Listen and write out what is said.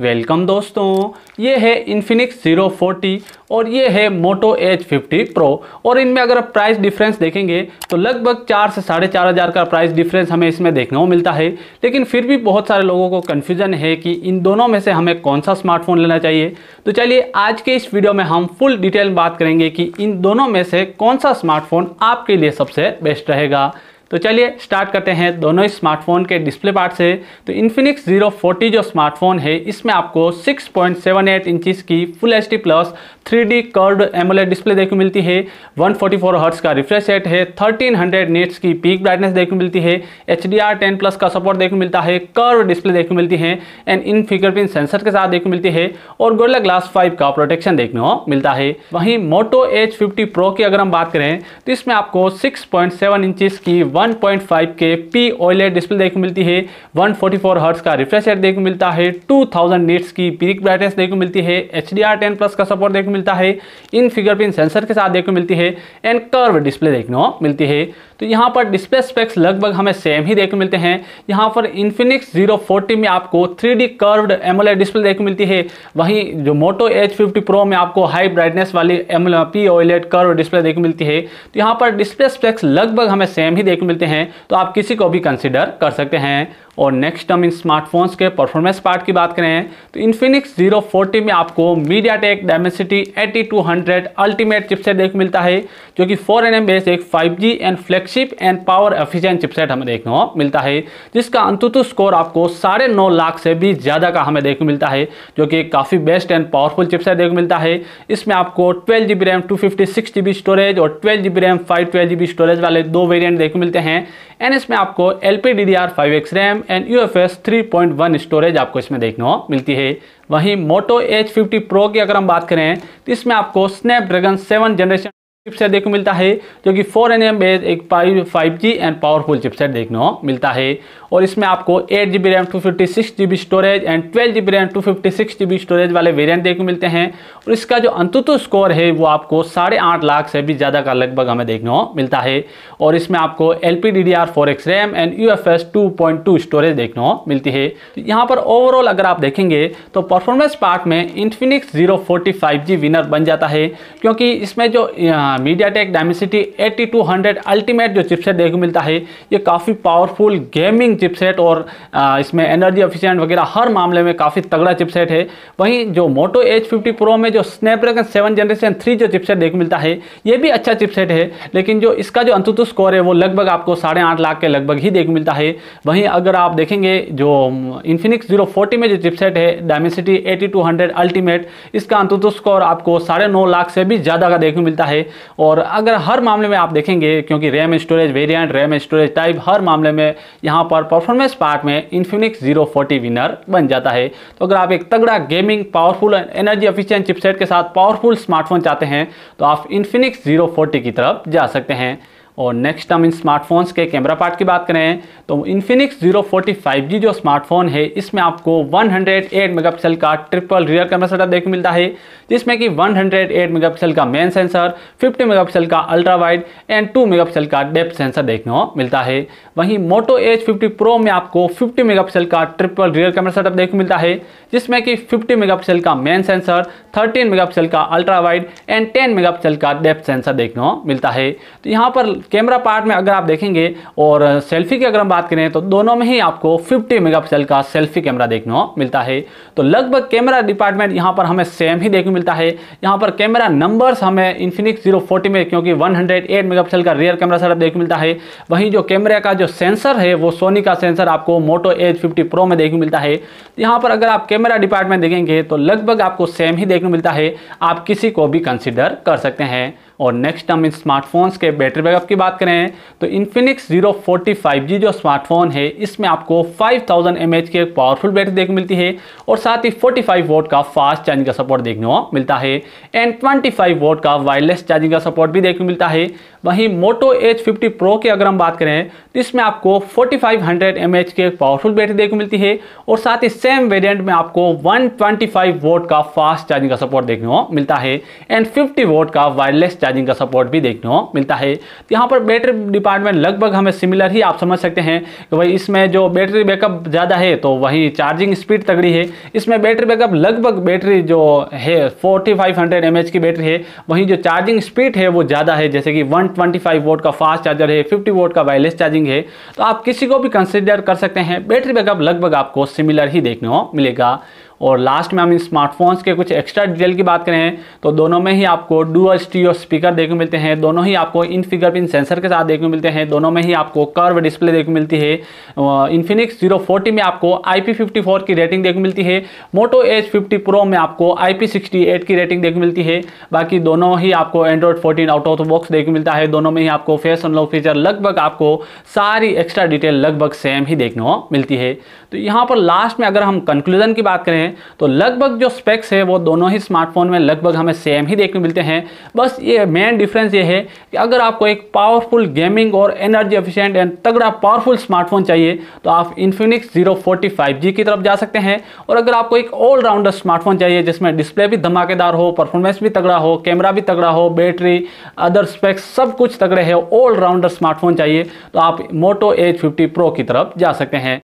welcome दोस्तों ये है इन्फिनिक्स ज़ीरो फोर्टी और ये है मोटो एच फिफ्टी प्रो और इनमें अगर आप प्राइस डिफरेंस देखेंगे तो लगभग चार से साढ़े चार हज़ार का प्राइस डिफरेंस हमें इसमें देखने को मिलता है लेकिन फिर भी बहुत सारे लोगों को कन्फ्यूज़न है कि इन दोनों में से हमें कौन सा स्मार्टफोन लेना चाहिए तो चलिए आज के इस वीडियो में हम फुल डिटेल बात करेंगे कि इन दोनों में से कौन सा स्मार्टफोन आपके लिए सबसे बेस्ट रहेगा तो चलिए स्टार्ट करते हैं दोनों स्मार्टफोन के डिस्प्ले पार्ट से तो इन्फिनिक्स जीरो जो स्मार्टफोन है इसमें आपको 6.78 पॉइंट की full H plus three D curved display देखने को मिलती है 144 फोर्टी हर्ट्स का रिफ्रेश रेट है 1300 हंड्रेड नेट्स की पीक ब्राइटनेस देखने को मिलती है H D R ten plus का सपोर्ट देखने को मिलता है कर्व डिस्प्ले देखने को मिलती है एंड इन फिंगरप्रिंट सेंसर के साथ देखने मिलती है और गोरिल्ला ग्लास फाइव का प्रोटेक्शन देखने को मिलता है वहीं मोटो एच फिफ्टी प्रो की अगर हम बात करें तो इसमें आपको सिक्स पॉइंट सेवन की 1.5 के पी ओलेट डिस्प्ले देखने को मिलती है 144 फोर्टी का रिफ्रेश रेट देखने को मिलता है 2000 थाउजेंड नीट्स की पीरिक ब्राइटनेस देखने को मिलती है H D R ten plus का सपोर्ट देखने को मिलता है इन फिगर फिंगरप्रिंट सेंसर के साथ देखने को मिलती है एंड कर्व डिस्प्ले देखने को मिलती है तो यहाँ पर डिस्प्ले स्पेक्स लगभग हमें सेम ही देखने मिलते हैं यहाँ पर इन्फिनिक्स जीरो फोर्टी में आपको three D curved AMOLED display देखने मिलती है वहीं जो मोटो एच फिफ्टी प्रो में आपको हाई ब्राइटनेस वाली M P OLED curve display देखने मिलती है तो यहाँ पर डिस्प्ले स्पेक्स लगभग हमें सेम ही देख मिलते हैं तो आप किसी को भी कंसिडर कर सकते हैं और नेक्स्ट हम इन स्मार्टफोन्स के परफॉर्मेंस पार्ट की बात करें तो इन्फिनिक्स जीरो फोर्टी में आपको MediaTek Dimensity eighty two hundred ultimate chipset देख मिलता है जो कि फोर एन एम बेस एक five G and flagship and power efficient chipset हमें देखने को मिलता है जिसका अंतुतु स्कोर आपको साढ़े नौ लाख से भी ज़्यादा का हमें देखने मिलता है जो कि काफ़ी बेस्ट एंड पावरफुल चिपसेट देखने मिलता है इसमें आपको twelve G B RAM two fifty six G B storage और twelve G B RAM five twelve G B storage वाले दो वेरियंट देखने मिलते हैं एंड इसमें आपको L P D D R five X RAM and U F S three point one storage आपको इसमें देखने को मिलती है वहीं मोटो एच फिफ्टी प्रो की अगर हम बात करें तो इसमें आपको स्नैपड्रैगन सेवन जनरेशन चिपसेट देखने को मिलता है जो कि फोर एन एम बेस एक five five G and powerful chipset देखने को मिलता है और इसमें आपको eight G B RAM two fifty six G B storage and twelve G B RAM two fifty six G B storage वाले variant देखने को मिलते हैं और इसका जो अंतुतु स्कोर है वो आपको साढ़े आठ लाख से भी ज़्यादा का लगभग हमें देखने को मिलता है और इसमें आपको L P D D R four X RAM and U F S two point two storage देखने को मिलती है तो यहाँ पर ओवरऑल अगर आप देखेंगे तो परफॉर्मेंस पार्ट में Infinix zero forty five G winner बन जाता है क्योंकि इसमें जो MediaTek Dimensity eighty two hundred ultimate जो चिपसेट देखने को मिलता है ये काफ़ी पावरफुल गेमिंग चिपसेट और आ, इसमें एनर्जी एफिशिएंट वगैरह हर मामले में काफ़ी तगड़ा चिपसेट है वहीं जो मोटो एच फिफ्टी प्रो में जो स्नैपड्रैगन सेवन जनरेशन थ्री जो चिपसेट देखने को मिलता है ये भी अच्छा चिपसेट है लेकिन जो इसका जो अंतुत्व स्कोर है वो लगभग आपको साढ़े आठ लाख के लगभग ही देखने को मिलता है वहीं अगर आप देखेंगे जो इन्फिनिक्स जीरो फोर्टी में जो चिपसेट है Dimensity eighty two hundred ultimate इसका अंतुत्व स्कोर आपको साढ़े नौ लाख से भी ज़्यादा का देखने को मिलता है और अगर हर मामले में आप देखेंगे क्योंकि RAM storage variant RAM storage type हर मामले में यहाँ पर परफॉर्मेंस पार्ट में इन्फिनिक्स जीरो फोर्टी विनर बन जाता है तो अगर आप एक तगड़ा gaming powerful and energy efficient chipset के साथ पावरफुल स्मार्टफोन चाहते हैं तो आप इन्फिनिक्स जीरो फोर्टी की तरफ जा सकते हैं और नेक्स्ट हम इन स्मार्टफोन्स के कैमरा पार्ट की बात करें तो Infinix zero forty five G जो स्मार्टफोन है इसमें आपको 108 मेगापिक्सल का ट्रिपल रियर कैमरा सेटअप देखने को मिलता है जिसमें कि 108 मेगापिक्सल का मेन सेंसर 50 मेगापिक्सल का अल्ट्रा वाइड एंड 2 मेगापिक्सल का डेप्थ सेंसर देखने को मिलता है वहीं मोटो एच फिफ्टी प्रो में आपको फिफ्टी मेगा का ट्रिपल रियर कैमरा सेटअप देखने को मिलता है जिसमें कि फिफ्टी मेगा का मेन सेंसर थर्टीन मेगा का ultra wide and ten megapixel का डेप्थ सेंसर देखने को मिलता है तो यहाँ पर कैमरा पार्ट में अगर आप देखेंगे और सेल्फी की अगर हम बात करें तो दोनों में ही आपको 50 मेगापिक्सल का सेल्फी कैमरा देखने को मिलता है तो लगभग कैमरा डिपार्टमेंट यहां पर हमें सेम ही देखने मिलता है यहां पर कैमरा नंबर्स हमें इन्फिनिक्स जीरो फोर्टी में क्योंकि वन हंड्रेड मेगापिक्सल का रियर कैमरा सेटअप देखने मिलता है वहीं जो कैमरे का जो सेंसर है वो सोनी का सेंसर आपको मोटो एज फिफ्टी प्रो में देखने मिलता है यहाँ पर अगर आप कैमरा डिपार्टमेंट देखेंगे तो लगभग आपको सेम ही देखने मिलता है आप किसी को भी कंसिडर कर सकते हैं और नेक्स्ट हम इन स्मार्टफोन्स के बैटरी बैकअप की बात करें तो Infinix zero forty five G जो स्मार्टफोन है इसमें आपको फाइव थाउजेंड एम एच की एक पावरफुल बैटरी देखने मिलती है और साथ ही फोर्टी फाइव वोट का फास्ट चार्जिंग का सपोर्ट देखने को मिलता है एंड ट्वेंटी फाइव वोट का वायरलेस चार्जिंग का सपोर्ट भी देखने को मिलता है वहीं मोटो एच फिफ्टी प्रो की अगर हम बात करें तो इसमें आपको 4500 फाइव के पावरफुल बैटरी देखने को मिलती है और साथ ही सेम वेरिएंट में आपको 125 वोट का फास्ट चार्जिंग का सपोर्ट देखने को मिलता है एंड 50 वोट का वायरलेस चार्जिंग का सपोर्ट भी देखने को मिलता है तो यहाँ पर बैटरी डिपार्टमेंट लगभग हमें सिमिलर ही आप समझ सकते हैं कि भाई इसमें जो बैटरी बैकअप ज़्यादा है तो वहीं चार्जिंग स्पीड तगड़ी है इसमें बैटरी बैकअप लगभग बैटरी जो है फोर्टी फाइव की बैटरी है वहीं जो चार्जिंग स्पीड है वो ज़्यादा है जैसे कि वन 125 वोट का फास्ट चार्जर है 50 वोट का वायरलेस चार्जिंग है तो आप किसी को भी कंसिडर कर सकते हैं बैटरी बैकअप लगभग आपको सिमिलर ही देखने को मिलेगा और लास्ट में हम स्मार्टफोन्स के कुछ एक्स्ट्रा डिटेल की बात करें तो दोनों में ही आपको डुअल और स्पीकर देखने मिलते हैं दोनों ही आपको इन फिंगरप्रिंट सेंसर के साथ देखने मिलते हैं दोनों में ही आपको कर्व डिस्प्ले देखने मिलती है इन्फिनिक्स जीरो फोर्टी में आपको आई की रेटिंग देखने मिलती है मोटो एच फिफ्टी प्रो में आपको आई की रेटिंग देखने मिलती है बाकी दोनों ही आपको Android fourteen out of box देखने मिलता है दोनों में ही आपको फेस अनलॉक फीचर लगभग आपको सारी एक्स्ट्रा डिटेल लगभग सेम ही देखने को मिलती है तो यहाँ पर लास्ट में अगर हम कंक्लूजन की बात करें तो लगभग जो स्पेक्स है वो दोनों ही स्मार्टफोन में लगभग हमें सेम ही देखने मिलते हैं बस ये मेन डिफरेंस ये है कि अगर आपको एक पावरफुल गेमिंग और एनर्जी एफिशिएंट एंड तगड़ा पावरफुल स्मार्टफोन चाहिए तो आप इन्फिनिक्स जीरो फोर्टी जी की तरफ जा सकते हैं और अगर आपको एक ऑलराउंडर स्मार्टफोन चाहिए जिसमें डिस्प्ले भी धमाकेदार हो परफॉर्मेंस भी तगड़ा हो कैमरा भी तगड़ा हो बैटरी अदर स्पेक्स सब कुछ तगड़े है ऑलराउंडर स्मार्टफोन चाहिए तो आप मोटो एच फिफ्टी प्रो की तरफ जा सकते हैं